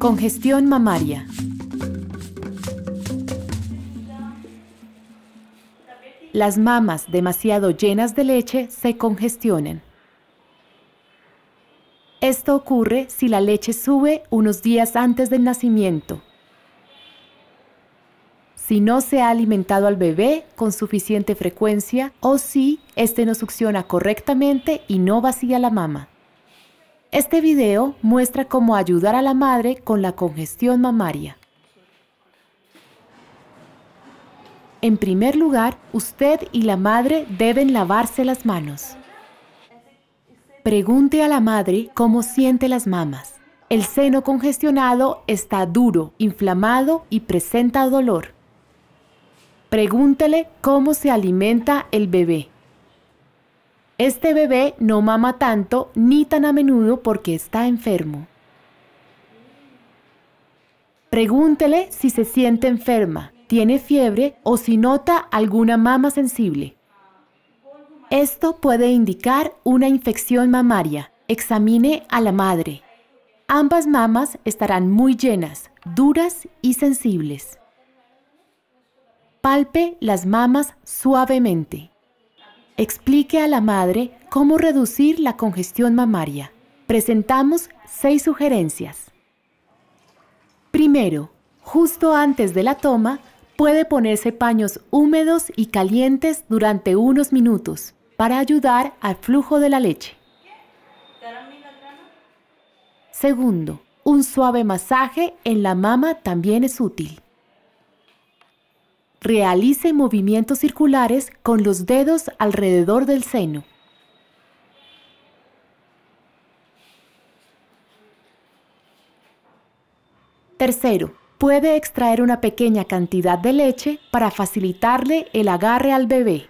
Congestión mamaria. Las mamas demasiado llenas de leche se congestionan. Esto ocurre si la leche sube unos días antes del nacimiento. Si no se ha alimentado al bebé con suficiente frecuencia o si éste no succiona correctamente y no vacía la mama. Este video muestra cómo ayudar a la madre con la congestión mamaria. En primer lugar, usted y la madre deben lavarse las manos. Pregunte a la madre cómo siente las mamas. El seno congestionado está duro, inflamado y presenta dolor. Pregúntele cómo se alimenta el bebé. Este bebé no mama tanto ni tan a menudo porque está enfermo. Pregúntele si se siente enferma, tiene fiebre o si nota alguna mama sensible. Esto puede indicar una infección mamaria. Examine a la madre. Ambas mamas estarán muy llenas, duras y sensibles. Palpe las mamas suavemente explique a la madre cómo reducir la congestión mamaria. Presentamos seis sugerencias. Primero, justo antes de la toma, puede ponerse paños húmedos y calientes durante unos minutos para ayudar al flujo de la leche. Segundo, un suave masaje en la mama también es útil realice movimientos circulares con los dedos alrededor del seno. Tercero, puede extraer una pequeña cantidad de leche para facilitarle el agarre al bebé.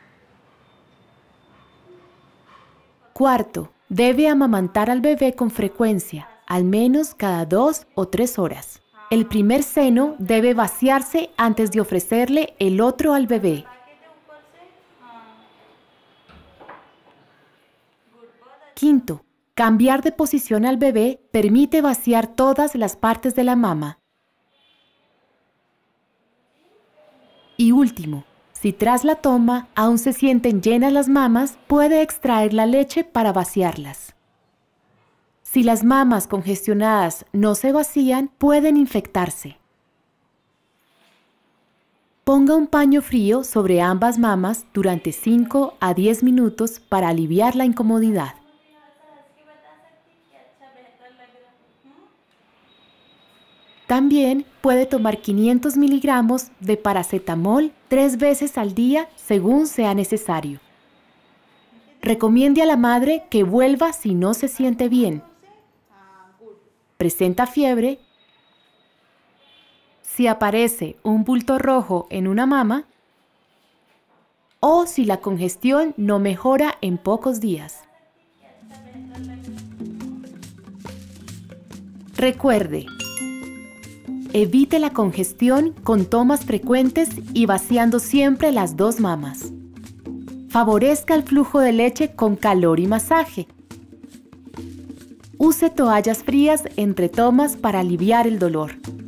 Cuarto, debe amamantar al bebé con frecuencia, al menos cada dos o tres horas. El primer seno debe vaciarse antes de ofrecerle el otro al bebé. Quinto, cambiar de posición al bebé permite vaciar todas las partes de la mama. Y último, si tras la toma aún se sienten llenas las mamas, puede extraer la leche para vaciarlas. Si las mamas congestionadas no se vacían, pueden infectarse. Ponga un paño frío sobre ambas mamas durante 5 a 10 minutos para aliviar la incomodidad. También puede tomar 500 miligramos de paracetamol tres veces al día según sea necesario. Recomiende a la madre que vuelva si no se siente bien presenta fiebre, si aparece un bulto rojo en una mama o si la congestión no mejora en pocos días. Recuerde, evite la congestión con tomas frecuentes y vaciando siempre las dos mamas. Favorezca el flujo de leche con calor y masaje Use toallas frías entre tomas para aliviar el dolor.